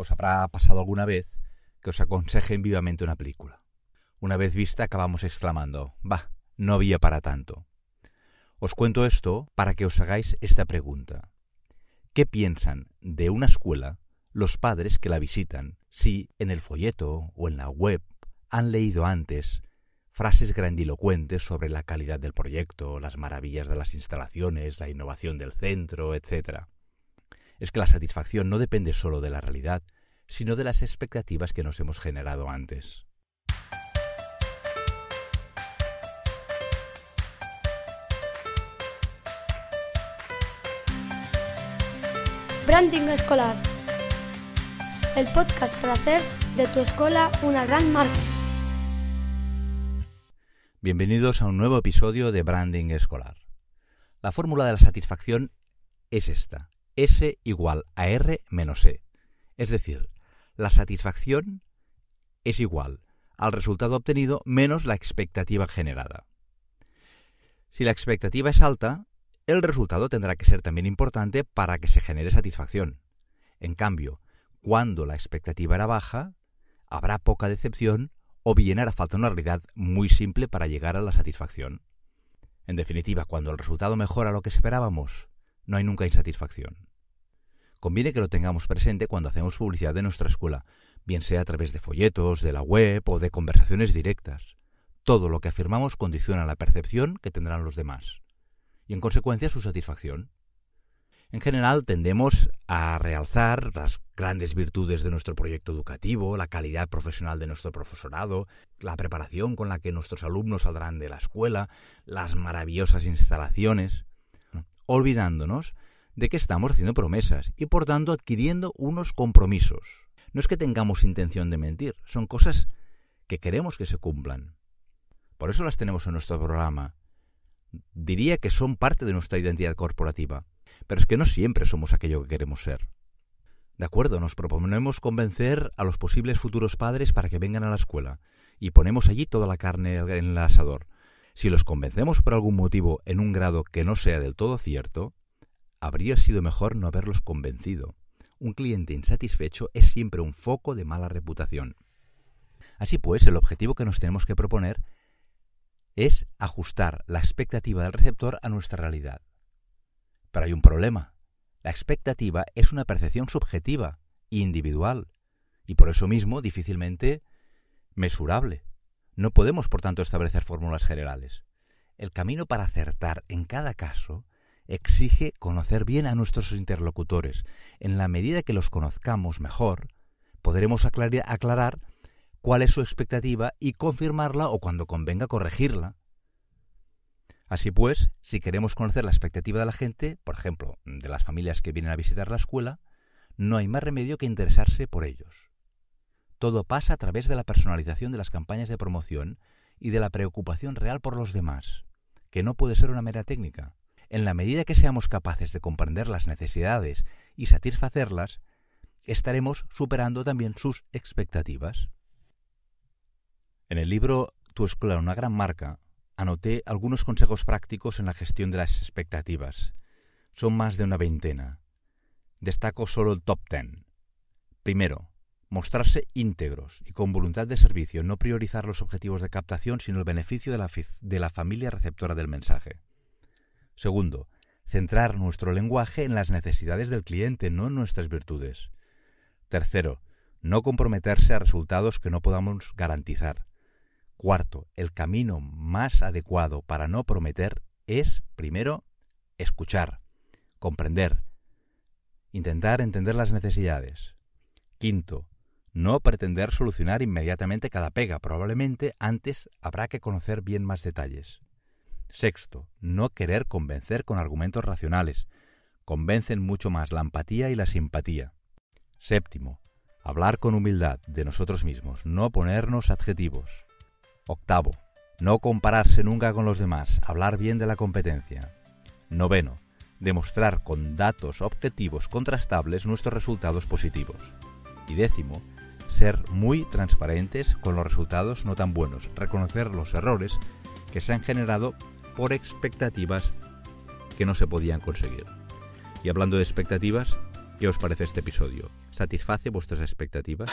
os habrá pasado alguna vez que os aconsejen vivamente una película. Una vez vista acabamos exclamando, bah, no había para tanto. Os cuento esto para que os hagáis esta pregunta. ¿Qué piensan de una escuela los padres que la visitan si en el folleto o en la web han leído antes frases grandilocuentes sobre la calidad del proyecto, las maravillas de las instalaciones, la innovación del centro, etc es que la satisfacción no depende solo de la realidad, sino de las expectativas que nos hemos generado antes. Branding Escolar. El podcast para hacer de tu escuela una gran marca. Bienvenidos a un nuevo episodio de Branding Escolar. La fórmula de la satisfacción es esta, S igual a R menos E. Es decir, la satisfacción es igual al resultado obtenido menos la expectativa generada. Si la expectativa es alta, el resultado tendrá que ser también importante para que se genere satisfacción. En cambio, cuando la expectativa era baja, habrá poca decepción o bien hará falta una realidad muy simple para llegar a la satisfacción. En definitiva, cuando el resultado mejora lo que esperábamos, no hay nunca insatisfacción conviene que lo tengamos presente cuando hacemos publicidad de nuestra escuela, bien sea a través de folletos, de la web o de conversaciones directas. Todo lo que afirmamos condiciona la percepción que tendrán los demás y en consecuencia su satisfacción. En general tendemos a realzar las grandes virtudes de nuestro proyecto educativo, la calidad profesional de nuestro profesorado, la preparación con la que nuestros alumnos saldrán de la escuela, las maravillosas instalaciones, olvidándonos de que estamos haciendo promesas y por tanto adquiriendo unos compromisos. No es que tengamos intención de mentir, son cosas que queremos que se cumplan. Por eso las tenemos en nuestro programa. Diría que son parte de nuestra identidad corporativa, pero es que no siempre somos aquello que queremos ser. De acuerdo, nos proponemos convencer a los posibles futuros padres para que vengan a la escuela y ponemos allí toda la carne en el asador. Si los convencemos por algún motivo en un grado que no sea del todo cierto, Habría sido mejor no haberlos convencido. Un cliente insatisfecho es siempre un foco de mala reputación. Así pues, el objetivo que nos tenemos que proponer es ajustar la expectativa del receptor a nuestra realidad. Pero hay un problema. La expectativa es una percepción subjetiva e individual, y por eso mismo difícilmente mesurable. No podemos, por tanto, establecer fórmulas generales. El camino para acertar en cada caso exige conocer bien a nuestros interlocutores. En la medida que los conozcamos mejor, podremos aclarar, cuál es su expectativa y confirmarla o cuando convenga corregirla. Así pues, si queremos conocer la expectativa de la gente, por ejemplo, de las familias que vienen a visitar la escuela, no hay más remedio que interesarse por ellos. Todo pasa a través de la personalización de las campañas de promoción y de la preocupación real por los demás, que no puede ser una mera técnica, en la medida que seamos capaces de comprender las necesidades y satisfacerlas, estaremos superando también sus expectativas. En el libro Tu escuela una gran marca, anoté algunos consejos prácticos en la gestión de las expectativas. Son más de una veintena. Destaco solo el top ten. Primero, mostrarse íntegros y con voluntad de servicio, no priorizar los objetivos de captación sino el beneficio de la, de la familia receptora del mensaje. Segundo, centrar nuestro lenguaje en las necesidades del cliente, no en nuestras virtudes. Tercero, no comprometerse a resultados que no podamos garantizar. Cuarto, el camino más adecuado para no prometer es, primero, escuchar, comprender, intentar entender las necesidades. Quinto, no pretender solucionar inmediatamente cada pega, probablemente antes habrá que conocer bien más detalles. Sexto, no querer convencer con argumentos racionales. Convencen mucho más la empatía y la simpatía. Séptimo, hablar con humildad de nosotros mismos, no ponernos adjetivos. Octavo, no compararse nunca con los demás, hablar bien de la competencia. Noveno, demostrar con datos objetivos contrastables nuestros resultados positivos. Y décimo, ser muy transparentes con los resultados no tan buenos, reconocer los errores que se han generado por expectativas que no se podían conseguir. Y hablando de expectativas, ¿qué os parece este episodio? ¿Satisface vuestras expectativas?